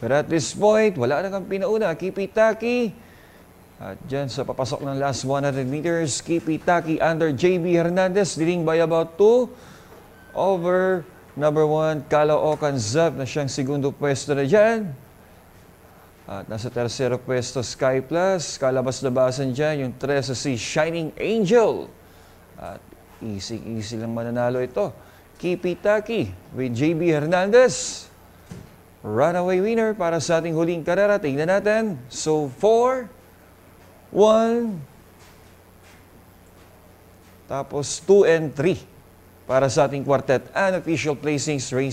But at this point, wala na kang pinauna. Kipitaki. At dyan sa papasok ng last 100 meters, Kipitaki under JB Hernandez, leading by about 2 over number 1, Kala Okanzab na siyang segundo pwesto na dyan. At nasa tersero pwesto, Sky Plus. Kalabas-labasan dyan yung 13 si Shining Angel. At easy-easy lang mananalo ito. Kipitaki with JB Hernandez runaway winner para sa ating huling karera. Tingnan natin. So, 4, 1, tapos 2 and 3 para sa ating quartet. official placings race